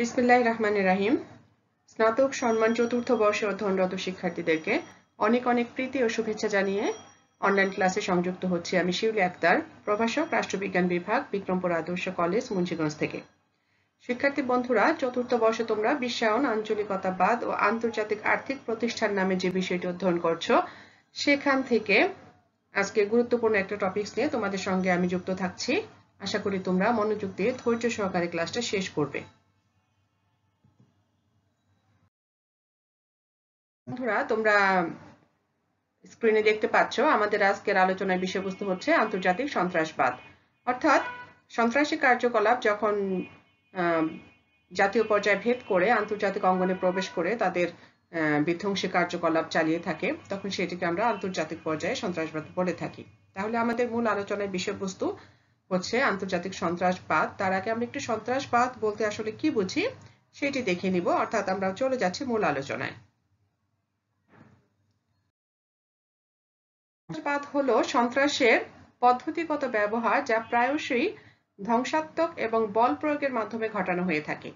বিসমিল্লাহ রহমান রাহিম স্নাতক সম্মান চতুর্থ বর্ষে অধ্যয়নরত শিক্ষার্থীদেরকে অনেক অনেক প্রীতি ও শুভেচ্ছা জানিয়ে অনলাইন ক্লাসে সংযুক্ত হচ্ছি আমি শিউলি আক্তার প্রভাষক রাষ্ট্রবিজ্ঞান বিভাগ বিক্রমপুর আদর্শ কলেজ মুন্সিগঞ্জ থেকে শিক্ষার্থী বন্ধুরা চতুর্থ বর্ষে তোমরা বিশ্বায়ন আঞ্চলিকতাবাদ ও আন্তর্জাতিক আর্থিক প্রতিষ্ঠান নামে যে বিষয়টি অধ্যয়ন করছো সেখান থেকে আজকে গুরুত্বপূর্ণ একটা টপিকস নিয়ে তোমাদের সঙ্গে আমি যুক্ত থাকছি আশা করি তোমরা মনোযোগ দিয়ে ধৈর্য সহকারে ক্লাসটা শেষ করবে বন্ধুরা তোমরা স্ক্রিনে দেখতে পাচ্ছ আমাদের আজকের আলোচনার বিষয়বস্তু হচ্ছে আন্তর্জাতিক সন্ত্রাসবাদ অর্থাৎ সন্ত্রাসী কার্যকলাপ যখন জাতীয় পর্যায়ে ভেদ করে আন্তর্জাতিক অঙ্গনে প্রবেশ করে তাদের বিধ্বংসী কার্যকলাপ চালিয়ে থাকে তখন সেটিকে আমরা আন্তর্জাতিক পর্যায়ে সন্ত্রাসবাদ বলে থাকি তাহলে আমাদের মূল আলোচনার বিষয়বস্তু হচ্ছে আন্তর্জাতিক সন্ত্রাসবাদ তার আগে আমরা একটু সন্ত্রাসবাদ বলতে আসলে কি বুঝি সেটি দেখে নিব অর্থাৎ আমরা চলে যাচ্ছি মূল আলোচনায় সন্ত্রাসবাদ হল সন্ত্রাসের পদ্ধতিগত ব্যবহার যা প্রায়শই ধ্বংসাত্মক এবং বল প্রয়োগের মাধ্যমে ঘটানো হয়ে থাকে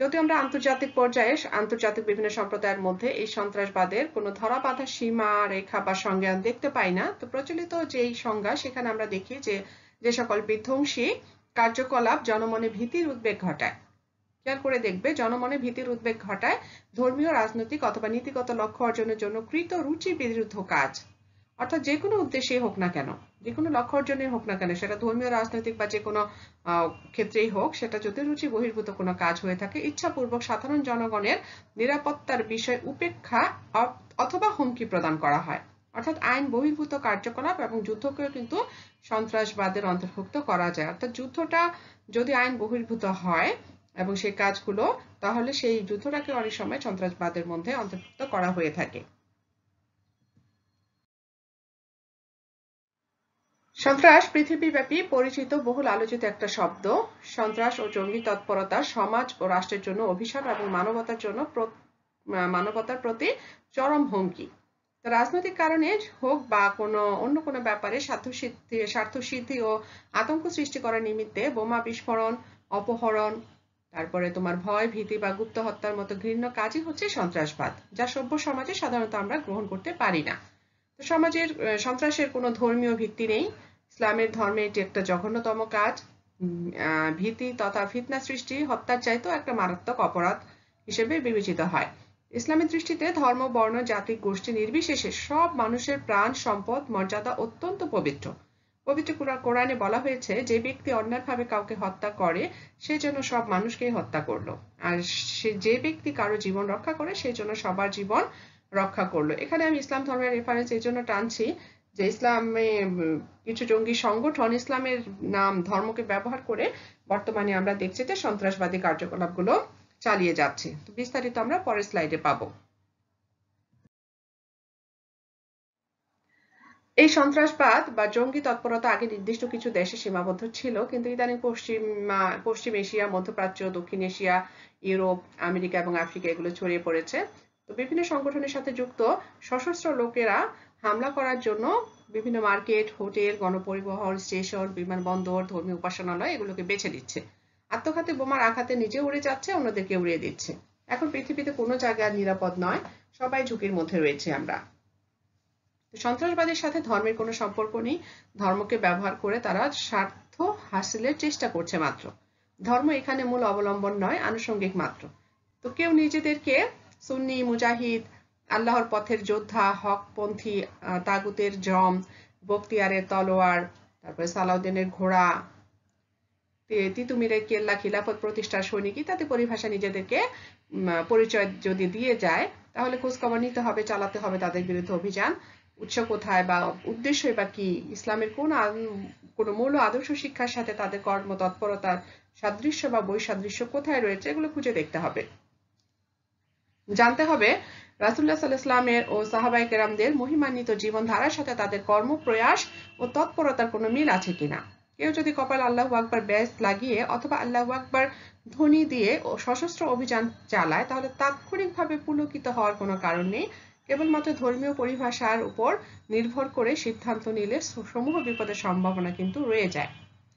যদি আমরা আন্তর্জাতিক পর্যায়ে আন্তর্জাতিক বিভিন্ন সম্প্রদায়ের মধ্যে এই সন্ত্রাসবাদের কোনো ধরা বাঁধা সীমা রেখা বা সংজ্ঞা দেখতে পাই না তো প্রচলিত যেই সংজ্ঞা সেখানে আমরা দেখি যে যে সকল বিধ্বংসী কার্যকলাপ জনমনে ভীতির উদ্বেগ ঘটায় খেয়াল করে দেখবে জনমনে ভীতির উদ্বেগ ঘটায় ধর্মীয় রাজনৈতিক অথবা নীতিগত লক্ষ্য অর্জনের জন্য কৃত রুচি বিরুদ্ধ কাজ অর্থাৎ যে কোনো উদ্দেশ্যে হোক না কেন যে কোনো লক্ষ্য অর্জনের হোক না কেন সেটা ধর্মীয় রাজনৈতিক বা যে কোনো ক্ষেত্রেই হোক সেটা যদি রুচি বহির্ভূত কোনো কাজ হয়ে থাকে ইচ্ছাপূর্বক সাধারণ জনগণের নিরাপত্তার বিষয় উপেক্ষা অথবা হুমকি প্রদান করা হয় অর্থাৎ আইন বহির্ভূত কার্যকলাপ এবং যুদ্ধকেও কিন্তু সন্ত্রাসবাদের অন্তর্ভুক্ত করা যায় অর্থাৎ যুদ্ধটা যদি আইন বহির্ভূত হয় এবং সেই কাজগুলো তাহলে সেই যুদ্ধটাকে অনেক সময় সন্ত্রাসবাদের মধ্যে অন্তর্ভুক্ত করা হয়ে থাকে সন্ত্রাস পৃথিবীব্যাপী পরিচিত বহুল আলোচিত একটা শব্দ সন্ত্রাস ও জঙ্গি তৎপরতা সমাজ ও রাষ্ট্রের জন্য অভিশাপ এবং মানবতার জন্য মানবতার প্রতি চরম হুমকি রাজনৈতিক কারণে হোক বা কোনো অন্য কোনো ব্যাপারে স্বার্থসিদ্ধি স্বার্থসিদ্ধি ও আতঙ্ক সৃষ্টি করার নিমিত্তে বোমা বিস্ফোরণ অপহরণ তারপরে তোমার ভয় ভীতি বা গুপ্ত হত্যার মতো ঘৃণ্য কাজই হচ্ছে সন্ত্রাসবাদ যা সভ্য সমাজে সাধারণত আমরা গ্রহণ করতে পারি না সমাজের সন্ত্রাসের কোনো ধর্মীয় ভিত্তি নেই ইসলামের ধর্মে এটি একটা জঘন্যতম কাজ ভীতি তথা ফিতনা সৃষ্টি হত্যার চাইতেও একটা মারাত্মক অপরাধ হিসেবে বিবেচিত হয় ইসলামের দৃষ্টিতে ধর্ম বর্ণ জাতি গোষ্ঠী নির্বিশেষে সব মানুষের প্রাণ সম্পদ মর্যাদা অত্যন্ত পবিত্র পবিত্র কোরআনে বলা হয়েছে যে ব্যক্তি অন্যায়ভাবে কাউকে হত্যা করে সে জন্য সব মানুষকেই হত্যা করলো আর সে যে ব্যক্তি কারো জীবন রক্ষা করে সে জন্য সবার জীবন রক্ষা করলো এখানে আমি ইসলাম ধর্মের রেফারেন্স এই জন্য টানছি যে ইসলামে কিছু জঙ্গি সংগঠন ইসলামের নাম ধর্মকে ব্যবহার করে বর্তমানে আমরা দেখছি যে সন্ত্রাসবাদী কার্যকলাপগুলো চালিয়ে যাচ্ছে তো বিস্তারিত আমরা পরের স্লাইডে পাবো এই সন্ত্রাসবাদ বা জঙ্গি তৎপরতা আগে নির্দিষ্ট কিছু দেশে সীমাবদ্ধ ছিল কিন্তু ইদানিং পশ্চিম পশ্চিম এশিয়া মধ্যপ্রাচ্য দক্ষিণ এশিয়া ইউরোপ আমেরিকা এবং আফ্রিকা এগুলো ছড়িয়ে পড়েছে তো বিভিন্ন সংগঠনের সাথে যুক্ত সশস্ত্র লোকেরা হামলা করার জন্য বিভিন্ন মার্কেট হোটেল গণপরিবহন স্টেশন বিমানবন্দর ধর্মীয় উপাসনালয় এগুলোকে বেছে দিচ্ছে আত্মঘাতী বোমার আঘাতে নিজে উড়ে যাচ্ছে অন্যদেরকে উড়িয়ে দিচ্ছে এখন পৃথিবীতে কোনো জায়গা নিরাপদ নয় সবাই ঝুঁকির মধ্যে রয়েছে আমরা সন্ত্রাসবাদের সাথে ধর্মের কোনো সম্পর্ক নেই ধর্মকে ব্যবহার করে তারা স্বার্থ হাসিলের চেষ্টা করছে মাত্র ধর্ম এখানে মূল অবলম্বন নয় আনুষঙ্গিক মাত্র তো কেউ নিজেদেরকে সুন্নি মুজাহিদ আল্লাহর পথের যোদ্ধা হকপন্থী তাগুতের জম বক্তিয়ারের তলোয়ার তারপরে সালাউদ্দিনের ঘোড়া তিতুমিরের কেল্লা খিলাফত প্রতিষ্ঠার সৈনিক ইত্যাদি পরিভাষা নিজেদেরকে পরিচয় যদি দিয়ে যায় তাহলে খোঁজখবর নিতে হবে চালাতে হবে তাদের বিরুদ্ধে অভিযান উৎস কোথায় বা উদ্দেশ্যই বা কি ইসলামের কোন কোনো মূল আদর্শ শিক্ষার সাথে তাদের কর্ম তৎপরতার সাদৃশ্য বা বৈসাদৃশ্য কোথায় রয়েছে এগুলো খুঁজে দেখতে হবে জানতে হবে রাসুল্লাহ সাল্লাহামের ও সাহাবাই কেরামদের মহিমান্বিত জীবনধারার সাথে তাদের কর্ম প্রয়াস ও তৎপরতার কোনো মিল আছে কিনা কেউ যদি কপাল আল্লাহ আকবার ব্যাস লাগিয়ে অথবা আল্লাহ আকবার ধ্বনি দিয়ে ও সশস্ত্র অভিযান চালায় তাহলে তাৎক্ষণিকভাবে পুলকিত হওয়ার কোনো কারণ নেই কেবলমাত্র ধর্মীয় পরিভাষার উপর নির্ভর করে সিদ্ধান্ত নিলে সমূহ বিপদের সম্ভাবনা কিন্তু রয়ে যায়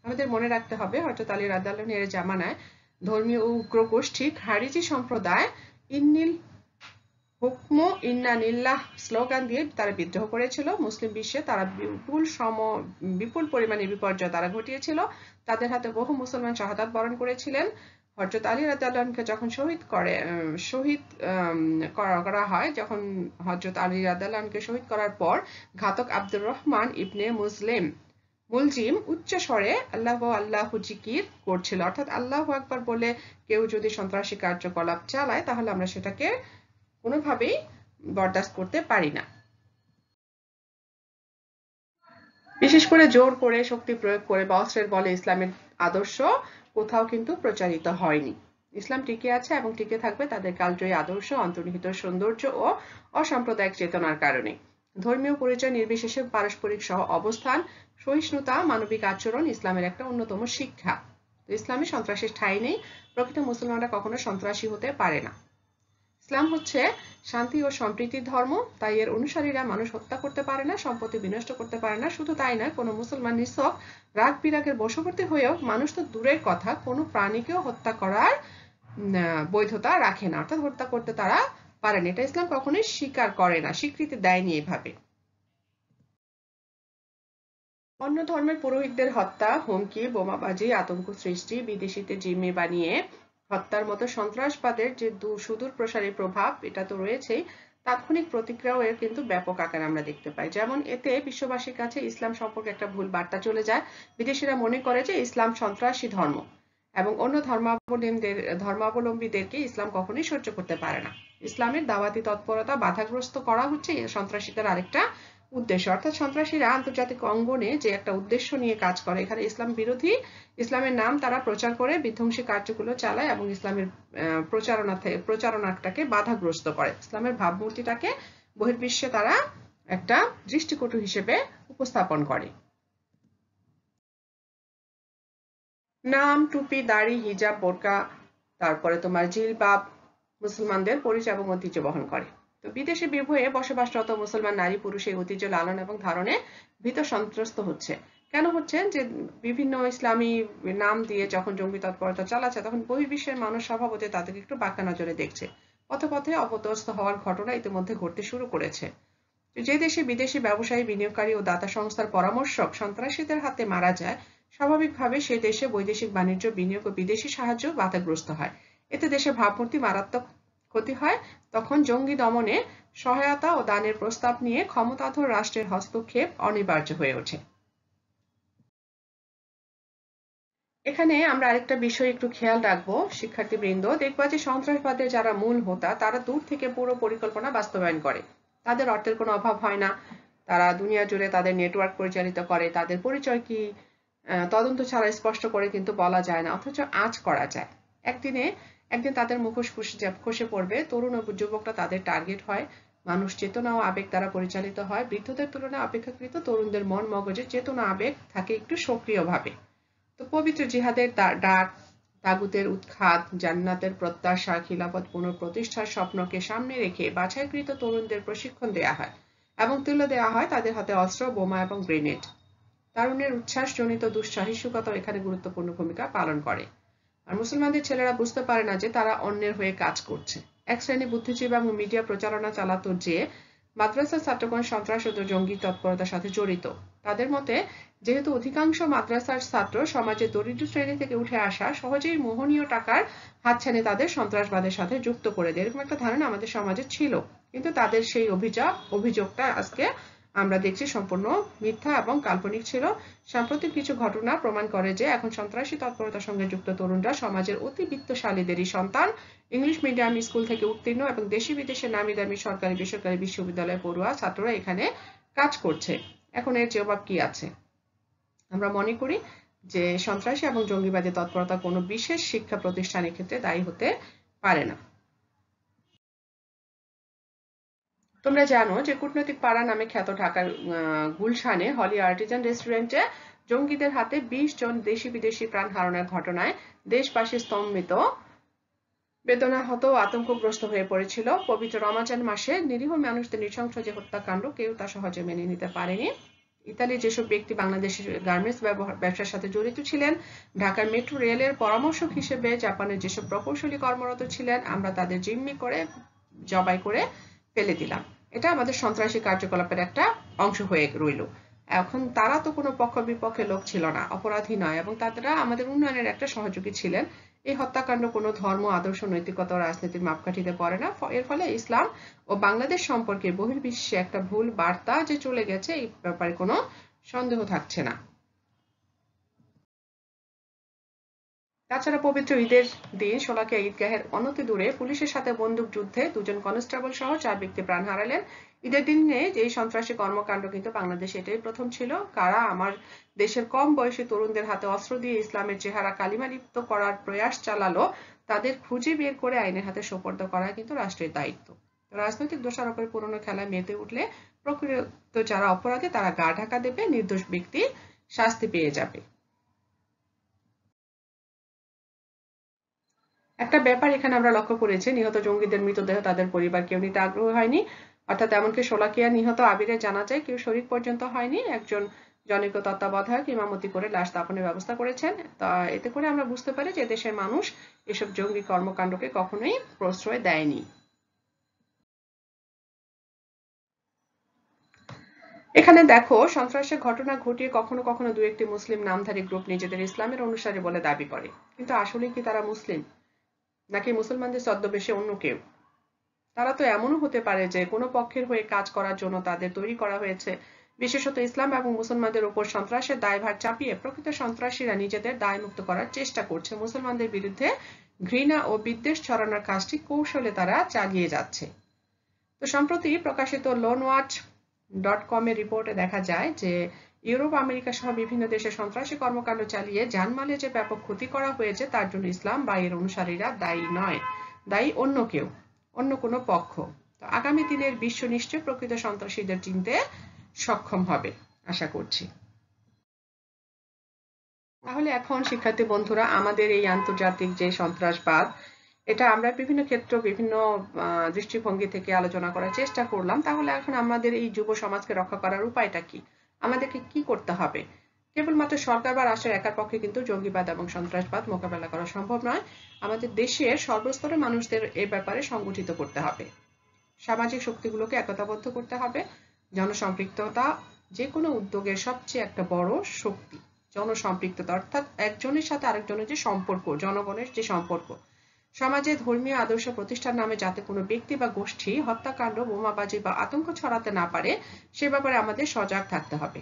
আমাদের মনে রাখতে হবে হয়তো তালির রাদালের জামানায় ধর্মীয় উগ্র গোষ্ঠী খারিজি সম্প্রদায় ইন্নিল হুকমু ইন্না স্লোগান দিয়ে তারা বিদ্রোহ করেছিল মুসলিম বিশ্বে তারা বিপুল সম বিপুল পরিমাণে বিপর্যয় তারা ঘটিয়েছিল তাদের হাতে বহু মুসলমান শাহাদাত বরণ করেছিলেন হজরত আলী রাজাকে যখন শহীদ করে শহীদ করা হয় যখন হজরত আলী রাজাকে শহীদ করার পর ঘাতক আব্দুর রহমান ইবনে মুসলিম মুলজিম উচ্চ স্বরে আল্লাহ আল্লাহ জিকির করছিল অর্থাৎ আল্লাহ আকবার বলে কেউ যদি সন্ত্রাসী কার্যকলাপ চালায় তাহলে আমরা সেটাকে কোনোভাবেই বরদাস্ত করতে পারি না বিশেষ করে জোর করে শক্তি প্রয়োগ করে বা অস্ত্রের বলে ইসলামের আদর্শ কোথাও কিন্তু প্রচারিত হয়নি ইসলাম টিকে আছে এবং টিকে থাকবে তাদের কালজয়ী আদর্শ অন্তর্নিহিত সৌন্দর্য ও অসাম্প্রদায়িক চেতনার কারণে ধর্মীয় পরিচয় নির্বিশেষে পারস্পরিক সহ অবস্থান সহিষ্ণুতা মানবিক আচরণ ইসলামের একটা অন্যতম শিক্ষা ইসলামে সন্ত্রাসের ঠাঁই নেই প্রকৃত মুসলমানরা কখনো সন্ত্রাসী হতে পারে না ইসলাম হচ্ছে শান্তি ও সম্প্রীতির ধর্ম তাই এর অনুসারীরা মানুষ হত্যা করতে পারে না সম্পত্তি বিনষ্ট করতে পারে না শুধু তাই নয় কোনো মুসলমান নিঃসব রাগ বিরাগের বশবর্তী হয়েও মানুষ তো দূরের কথা কোনো প্রাণীকেও হত্যা করার বৈধতা রাখে না অর্থাৎ হত্যা করতে তারা পারে না এটা ইসলাম কখনোই স্বীকার করে না স্বীকৃতি দেয়নি এভাবে অন্য ধর্মের পুরোহিতদের হত্যা হুমকি বোমাবাজি আতঙ্ক সৃষ্টি বিদেশিতে জিম্মি বানিয়ে হত্যার মতো সন্ত্রাসবাদের যে সুদূর প্রসারী প্রভাব এটা তো রয়েছেই তাৎক্ষণিক প্রতিক্রিয়াও এর কিন্তু ব্যাপক আকার আমরা দেখতে পাই যেমন এতে বিশ্ববাসীর কাছে ইসলাম সম্পর্কে একটা ভুল বার্তা চলে যায় বিদেশিরা মনে করে যে ইসলাম সন্ত্রাসী ধর্ম এবং অন্য ধর্মাবলম্বীদের ধর্মাবলম্বীদেরকে ইসলাম কখনোই সহ্য করতে পারে না ইসলামের দাওয়াতি তৎপরতা বাধাগ্রস্ত করা হচ্ছে সন্ত্রাসীদের আরেকটা উদ্দেশ্য অর্থাৎ সন্ত্রাসীরা আন্তর্জাতিক অঙ্গনে যে একটা উদ্দেশ্য নিয়ে কাজ করে এখানে ইসলাম বিরোধী ইসলামের নাম তারা প্রচার করে বিধ্বংসী কার্যগুলো চালায় এবং ইসলামের প্রচারণা প্রচারণাটাকে বাধাগ্রস্ত করে ইসলামের ভাবমূর্তিটাকে বহির্বিশ্বে তারা একটা দৃষ্টিকটু হিসেবে উপস্থাপন করে নাম টুপি দাড়ি হিজাব বোরকা তারপরে তোমার জিলবাব মুসলমানদের পরিচয় এবং ঐতিহ্য বহন করে তো বিদেশে বিয়ে হয়ে বসবাসরত মুসলমান নারী পুরুষ এই ঐতিহ্য লালন এবং ধারণে ভীত সন্ত্রস্ত হচ্ছে কেন হচ্ছে যে বিভিন্ন ইসলামী নাম দিয়ে যখন জঙ্গি তৎপরতা চালাচ্ছে তখন বহির্বিশ্বের মানুষ স্বভাবতে তাদেরকে একটু বাঁকা নজরে দেখছে পথে পথে অপদস্থ হওয়ার ঘটনা ইতিমধ্যে ঘটতে শুরু করেছে যে দেশে বিদেশি ব্যবসায়ী বিনিয়োগকারী ও দাতা সংস্থার পরামর্শক সন্ত্রাসীদের হাতে মারা যায় স্বাভাবিকভাবে সে দেশে বৈদেশিক বাণিজ্য বিনিয়োগ ও বিদেশি সাহায্য বাধাগ্রস্ত হয় এতে দেশে ভাবমূর্তি মারাত্মক ক্ষতি হয় তখন জঙ্গি দমনে সহায়তা ও দানের প্রস্তাব নিয়ে ক্ষমতাধর রাষ্ট্রের হস্তক্ষেপ অনিবার্য হয়ে ওঠে এখানে আমরা আরেকটা বিষয় একটু খেয়াল রাখবো শিক্ষার্থীবৃন্দ দেখবা যে সন্ত্রাসবাদের যারা মূল হোতা তারা দূর থেকে পুরো পরিকল্পনা বাস্তবায়ন করে তাদের অর্থের কোনো অভাব হয় না তারা দুনিয়া জুড়ে তাদের নেটওয়ার্ক পরিচালিত করে তাদের পরিচয় কি তদন্ত ছাড়া স্পষ্ট করে কিন্তু বলা যায় না অথচ আজ করা যায় একদিনে একদিন তাদের মুখোশ খুশি খসে পড়বে তরুণ ও যুবকরা তাদের টার্গেট হয় মানুষ চেতনা ও আবেগ দ্বারা পরিচালিত হয় বৃদ্ধদের তুলনায় অপেক্ষাকৃত তরুণদের মন মগজে চেতনা আবেগ থাকে একটু সক্রিয়ভাবে তো পবিত্র জিহাদের ডাক তাগুতের উৎখাত জান্নাতের প্রত্যাশা খিলাফত পুনঃপ্রতিষ্ঠার স্বপ্নকে সামনে রেখে বাছাইকৃত তরুণদের প্রশিক্ষণ দেয়া হয় এবং তুলে দেয়া হয় তাদের হাতে অস্ত্র বোমা এবং গ্রেনেড তারুণের উচ্ছ্বাসজনিত দুঃসাহসিকতা এখানে গুরুত্বপূর্ণ ভূমিকা পালন করে আর মুসলমানদের ছেলেরা বুঝতে পারে না যে তারা অন্যের হয়ে কাজ করছে এক শ্রেণী বুদ্ধিজীবী এবং মিডিয়া প্রচারণা চালাতো যে মাদ্রাসা ছাত্রগণ সন্ত্রাস ও জঙ্গি তৎপরতার সাথে জড়িত তাদের মতে যেহেতু অধিকাংশ মাদ্রাসার ছাত্র সমাজে দরিদ্র শ্রেণী থেকে উঠে আসা সহজেই মোহনীয় টাকার হাতছানি তাদের সন্ত্রাসবাদের সাথে যুক্ত করে দেয় এরকম একটা ধারণা আমাদের সমাজে ছিল কিন্তু তাদের সেই অভিযোগ অভিযোগটা আজকে আমরা দেখছি সম্পূর্ণ মিথ্যা এবং কাল্পনিক ছিল সাম্প্রতিক কিছু ঘটনা প্রমাণ করে যে এখন সন্ত্রাসী তৎপরতার সঙ্গে যুক্ত তরুণরা সমাজের অতি বিত্তশালীদেরই সন্তান ইংলিশ মিডিয়াম স্কুল থেকে উত্তীর্ণ এবং দেশি বিদেশে নামি দামি সরকারি বেসরকারি বিশ্ববিদ্যালয়ে পড়ুয়া ছাত্ররা এখানে কাজ করছে এখন এর জবাব কি আছে আমরা মনে করি যে সন্ত্রাসী এবং জঙ্গিবাদী তৎপরতা কোনো বিশেষ শিক্ষা প্রতিষ্ঠানের ক্ষেত্রে দায়ী হতে পারে না তোমরা জানো যে কূটনৈতিক পাড়া নামে খ্যাত ঢাকার গুলশানে হলি আর্টিজান রেস্টুরেন্টে জঙ্গিদের হাতে ২০ জন দেশি বিদেশি প্রাণ হারানোর ঘটনায় দেশবাসী স্তম্ভিত বেদনাহত আতঙ্কগ্রস্ত হয়ে পড়েছিল পবিত্র রমাজান মাসে নিরীহ মানুষদের নৃশংস যে হত্যাকাণ্ড কেউ তা সহজে মেনে নিতে পারেনি ইতালির যেসব ব্যক্তি বাংলাদেশের গার্মেন্টস ব্যবসার সাথে জড়িত ছিলেন ঢাকার মেট্রো রেলের পরামর্শক হিসেবে জাপানের যেসব প্রকৌশলী কর্মরত ছিলেন আমরা তাদের জিম্মি করে জবাই করে ফেলে দিলাম এটা আমাদের সন্ত্রাসী কার্যকলাপের একটা অংশ হয়ে রইল এখন তারা তো কোনো পক্ষ বিপক্ষে লোক ছিল না অপরাধী নয় এবং তারা আমাদের উন্নয়নের একটা সহযোগী ছিলেন এই হত্যাকাণ্ড কোনো ধর্ম আদর্শ নৈতিকতা রাজনীতির মাপকাঠিতে পড়ে না এর ফলে ইসলাম ও বাংলাদেশ সম্পর্কে বহির্বিশ্বে একটা ভুল বার্তা যে চলে গেছে এই ব্যাপারে কোনো সন্দেহ থাকছে না তাছাড়া পবিত্র ঈদের দিন শোলাকিয়া ঈদগাহের অনতি দূরে পুলিশের সাথে বন্দুক যুদ্ধে দুজন কনস্টেবল সহ চার ব্যক্তি প্রাণ হারালেন ঈদের দিনে এই সন্ত্রাসী কর্মকাণ্ড কিন্তু বাংলাদেশে এটাই প্রথম ছিল কারা আমার দেশের কম বয়সী তরুণদের হাতে অস্ত্র দিয়ে ইসলামের চেহারা কালিমালিপ্ত করার প্রয়াস চালালো তাদের খুঁজে বের করে আইনের হাতে সোপর্দ করা কিন্তু রাষ্ট্রের দায়িত্ব রাজনৈতিক দোষারোপের পুরনো খেলায় মেতে উঠলে প্রকৃত যারা অপরাধী তারা গা ঢাকা দেবে নির্দোষ ব্যক্তি শাস্তি পেয়ে যাবে একটা ব্যাপার এখানে আমরা লক্ষ্য করেছি নিহত জঙ্গিদের মৃতদেহ তাদের পরিবার কেউ নিতে আগ্রহ হয়নি অর্থাৎ এমনকি সোলাকিয়া নিহত আবিরে জানা যায় কেউ শরীর পর্যন্ত হয়নি একজন জনৈক তত্ত্বাবধায়ক ইমামতি করে লাশ দাপনের ব্যবস্থা করেছেন তা এতে করে আমরা বুঝতে পারি যে দেশের মানুষ এসব জঙ্গি কর্মকাণ্ডকে কখনোই প্রশ্রয় দেয়নি এখানে দেখো সন্ত্রাসের ঘটনা ঘটিয়ে কখনো কখনো দু একটি মুসলিম নামধারী গ্রুপ নিজেদের ইসলামের অনুসারে বলে দাবি করে কিন্তু আসলে কি তারা মুসলিম নাকি মুসলমানদের ছদ্মবেশে অন্য কেউ তারা তো এমনও হতে পারে যে কোনো পক্ষের হয়ে কাজ করার জন্য তাদের তৈরি করা হয়েছে বিশেষত ইসলাম এবং মুসলমানদের উপর সন্ত্রাসের দায়ভার চাপিয়ে প্রকৃত সন্ত্রাসীরা নিজেদের দায়মুক্ত করার চেষ্টা করছে মুসলমানদের বিরুদ্ধে ঘৃণা ও বিদ্বেষ ছড়ানোর কাজটি কৌশলে তারা চালিয়ে যাচ্ছে তো সম্প্রতি প্রকাশিত লোনওয়াচ ডট কম এর রিপোর্টে দেখা যায় যে ইউরোপ আমেরিকা সহ বিভিন্ন দেশে সন্ত্রাসী কর্মকাণ্ড চালিয়ে জানমালে যে ব্যাপক ক্ষতি করা হয়েছে তার জন্য ইসলাম বা এর অনুসারীরা দায়ী নয় দায়ী অন্য কেউ অন্য কোনো পক্ষ তো আগামী দিনের বিশ্ব নিশ্চয় প্রকৃত সন্ত্রাসীদের চিনতে সক্ষম হবে আশা করছি তাহলে এখন শিক্ষার্থী বন্ধুরা আমাদের এই আন্তর্জাতিক যে সন্ত্রাসবাদ এটা আমরা বিভিন্ন ক্ষেত্র বিভিন্ন দৃষ্টিভঙ্গি থেকে আলোচনা করার চেষ্টা করলাম তাহলে এখন আমাদের এই যুব সমাজকে রক্ষা করার উপায়টা কি আমাদেরকে কি করতে হবে কেবলমাত্র সরকার বা রাষ্ট্রের একার পক্ষে কিন্তু জঙ্গিবাদ এবং সন্ত্রাসবাদ মোকাবেলা করা সম্ভব নয় আমাদের দেশের সর্বস্তরের মানুষদের এ ব্যাপারে সংগঠিত করতে হবে সামাজিক শক্তিগুলোকে একতাবদ্ধ করতে হবে জনসম্পৃক্ততা যে কোনো উদ্যোগের সবচেয়ে একটা বড় শক্তি জনসম্পৃক্ততা অর্থাৎ একজনের সাথে আরেকজনের যে সম্পর্ক জনগণের যে সম্পর্ক সমাজে ধর্মীয় আদর্শ প্রতিষ্ঠার নামে যাতে কোনো ব্যক্তি বা গোষ্ঠী হত্যাকাণ্ড বোমাবাজি বা আতঙ্ক ছড়াতে না পারে সে ব্যাপারে আমাদের সজাগ থাকতে হবে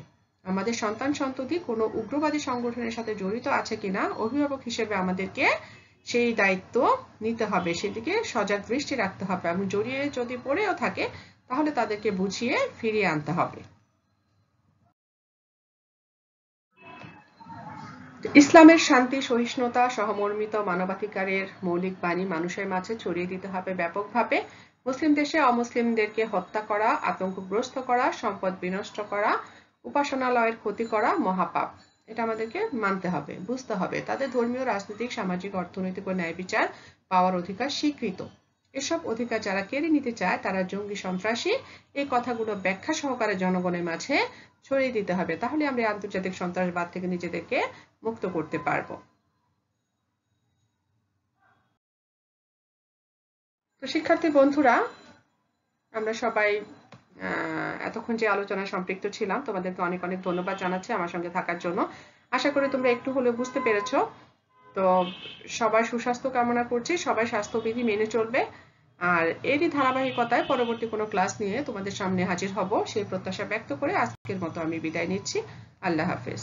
আমাদের সন্তান সন্ততি কোনো উগ্রবাদী সংগঠনের সাথে জড়িত আছে কিনা অভিভাবক হিসেবে আমাদেরকে সেই দায়িত্ব নিতে হবে সেদিকে সজাগ দৃষ্টি রাখতে হবে এবং জড়িয়ে যদি পড়েও থাকে তাহলে তাদেরকে বুঝিয়ে ফিরিয়ে আনতে হবে ইসলামের শান্তি সহিষ্ণুতা সহমর্মিত মানবাধিকারের মৌলিক বাণী মানুষের মাঝে ছড়িয়ে দিতে হবে ব্যাপকভাবে মুসলিম দেশে অমুসলিমদেরকে হত্যা করা আতঙ্কগ্রস্ত করা সম্পদ বিনষ্ট করা উপাসনালয়ের ক্ষতি করা মহাপাপ এটা আমাদেরকে মানতে হবে বুঝতে হবে তাদের ধর্মীয় রাজনৈতিক সামাজিক অর্থনৈতিক ও ন্যায় বিচার পাওয়ার অধিকার স্বীকৃত এসব অধিকার যারা কেড়ে নিতে চায় তারা জঙ্গি সন্ত্রাসী এই কথাগুলো ব্যাখ্যা সহকারে জনগণের মাঝে ছড়িয়ে দিতে হবে তাহলে আমরা আন্তর্জাতিক সন্ত্রাসবাদ থেকে নিজেদেরকে মুক্ত করতে পারব তো শিক্ষার্থী বন্ধুরা আমরা সবাই এতক্ষণ যে আলোচনা সম্পৃক্ত ছিলাম তোমাদেরকে অনেক অনেক ধন্যবাদ জানাচ্ছি আমার সঙ্গে থাকার জন্য আশা করি তোমরা একটু হলেও বুঝতে পেরেছ তো সবার সুস্বাস্থ্য কামনা করছি সবাই স্বাস্থ্যবিধি মেনে চলবে আর এরই ধারাবাহিকতায় পরবর্তী কোনো ক্লাস নিয়ে তোমাদের সামনে হাজির হব সেই প্রত্যাশা ব্যক্ত করে আজকের মতো আমি বিদায় নিচ্ছি আল্লাহ হাফেজ